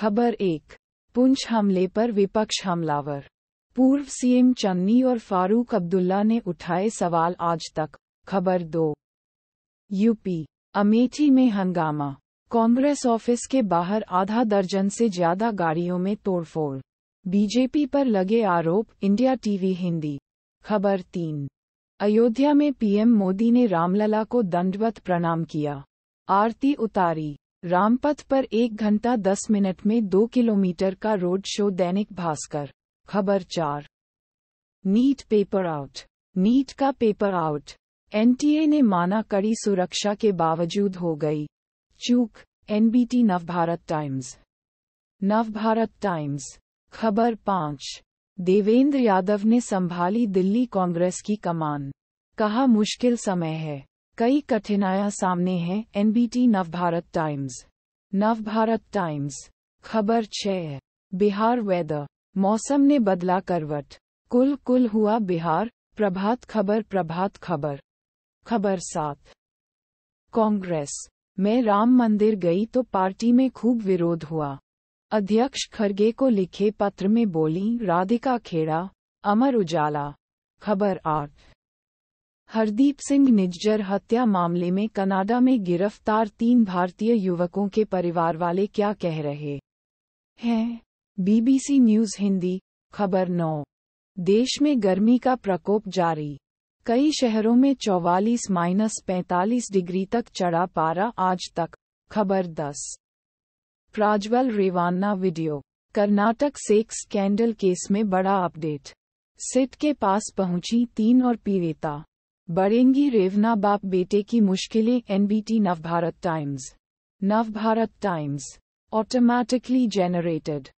खबर एक पुंछ हमले पर विपक्ष हमलावर पूर्व सीएम चन्नी और फारूक अब्दुल्ला ने उठाए सवाल आज तक खबर दो यूपी अमेठी में हंगामा कांग्रेस ऑफिस के बाहर आधा दर्जन से ज्यादा गाड़ियों में तोड़फोड़ बीजेपी पर लगे आरोप इंडिया टीवी हिंदी खबर तीन अयोध्या में पीएम मोदी ने रामलला को दंडवत प्रणाम किया आरती उतारी रामपथ पर एक घंटा दस मिनट में दो किलोमीटर का रोड शो दैनिक भास्कर खबर चार नीट पेपर आउट नीट का पेपर आउट एनटीए ने माना कड़ी सुरक्षा के बावजूद हो गई चूक NBT Navbharat Times Navbharat Times खबर पांच देवेंद्र यादव ने संभाली दिल्ली कांग्रेस की कमान कहा मुश्किल समय है कई कठिनाइयां सामने हैं NBT Navbharat Times Navbharat Times खबर छह बिहार वेदर मौसम ने बदला करवट कुल कुल हुआ बिहार प्रभात खबर प्रभात खबर खबर सात कांग्रेस मैं राम मंदिर गई तो पार्टी में खूब विरोध हुआ अध्यक्ष खरगे को लिखे पत्र में बोली राधिका खेड़ा अमर उजाला खबर आठ हरदीप सिंह निज्जर हत्या मामले में कनाडा में गिरफ्तार तीन भारतीय युवकों के परिवार वाले क्या कह रहे हैं बीबीसी न्यूज हिंदी खबर नौ देश में गर्मी का प्रकोप जारी कई शहरों में 44 माइनस पैंतालीस डिग्री तक चढ़ा पारा आज तक खबर दस Prajwal Revanna video Karnataka sex scandal case में बड़ा अपडेट सिट के पास पहुंची तीन और पीड़िता बढ़ेंगी रेवना बाप बेटे की मुश्किलें NBT Navbharat Times Navbharat Times automatically generated